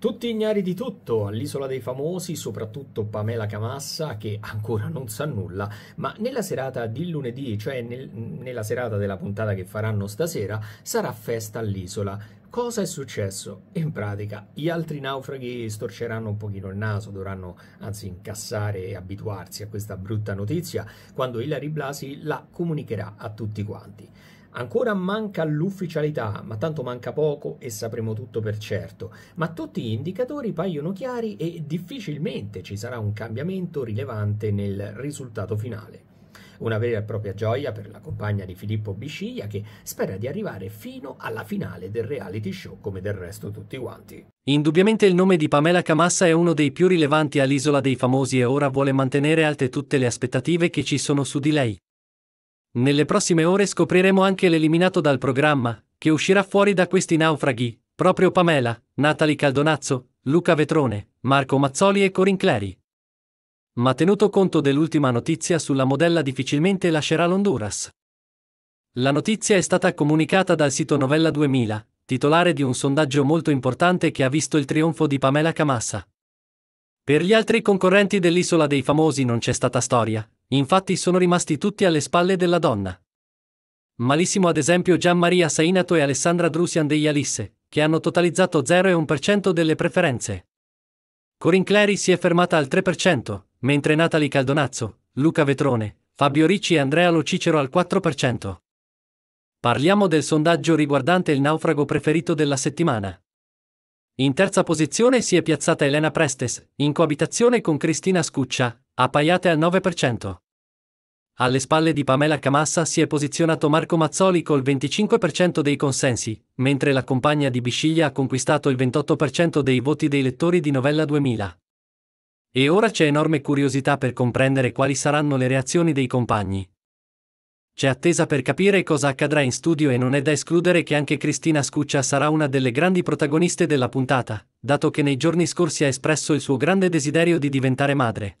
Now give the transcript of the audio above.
Tutti ignari di tutto, all'isola dei famosi, soprattutto Pamela Camassa, che ancora non sa nulla, ma nella serata di lunedì, cioè nel, nella serata della puntata che faranno stasera, sarà festa all'isola. Cosa è successo? In pratica, gli altri naufraghi storceranno un pochino il naso, dovranno anzi incassare e abituarsi a questa brutta notizia, quando Ilari Blasi la comunicherà a tutti quanti. Ancora manca l'ufficialità, ma tanto manca poco e sapremo tutto per certo. Ma tutti gli indicatori paiono chiari e difficilmente ci sarà un cambiamento rilevante nel risultato finale. Una vera e propria gioia per la compagna di Filippo Bisciglia che spera di arrivare fino alla finale del reality show come del resto tutti quanti. Indubbiamente il nome di Pamela Camassa è uno dei più rilevanti all'isola dei famosi e ora vuole mantenere alte tutte le aspettative che ci sono su di lei. Nelle prossime ore scopriremo anche l'eliminato dal programma, che uscirà fuori da questi naufraghi, proprio Pamela, Natali Caldonazzo, Luca Vetrone, Marco Mazzoli e Corin Clary. Ma tenuto conto dell'ultima notizia sulla modella difficilmente lascerà l'Honduras. La notizia è stata comunicata dal sito Novella 2000, titolare di un sondaggio molto importante che ha visto il trionfo di Pamela Camassa. Per gli altri concorrenti dell'Isola dei Famosi non c'è stata storia, Infatti sono rimasti tutti alle spalle della donna. Malissimo ad esempio Gian Maria Sainato e Alessandra Drusian degli Alisse, che hanno totalizzato 0,1% delle preferenze. Corin Clary si è fermata al 3%, mentre Natali Caldonazzo, Luca Vetrone, Fabio Ricci e Andrea Lo Cicero al 4%. Parliamo del sondaggio riguardante il naufrago preferito della settimana. In terza posizione si è piazzata Elena Prestes, in coabitazione con Cristina Scuccia, Appaiate al 9%. Alle spalle di Pamela Camassa si è posizionato Marco Mazzoli col 25% dei consensi, mentre la compagna di Bisciglia ha conquistato il 28% dei voti dei lettori di Novella 2000. E ora c'è enorme curiosità per comprendere quali saranno le reazioni dei compagni. C'è attesa per capire cosa accadrà in studio e non è da escludere che anche Cristina Scuccia sarà una delle grandi protagoniste della puntata, dato che nei giorni scorsi ha espresso il suo grande desiderio di diventare madre.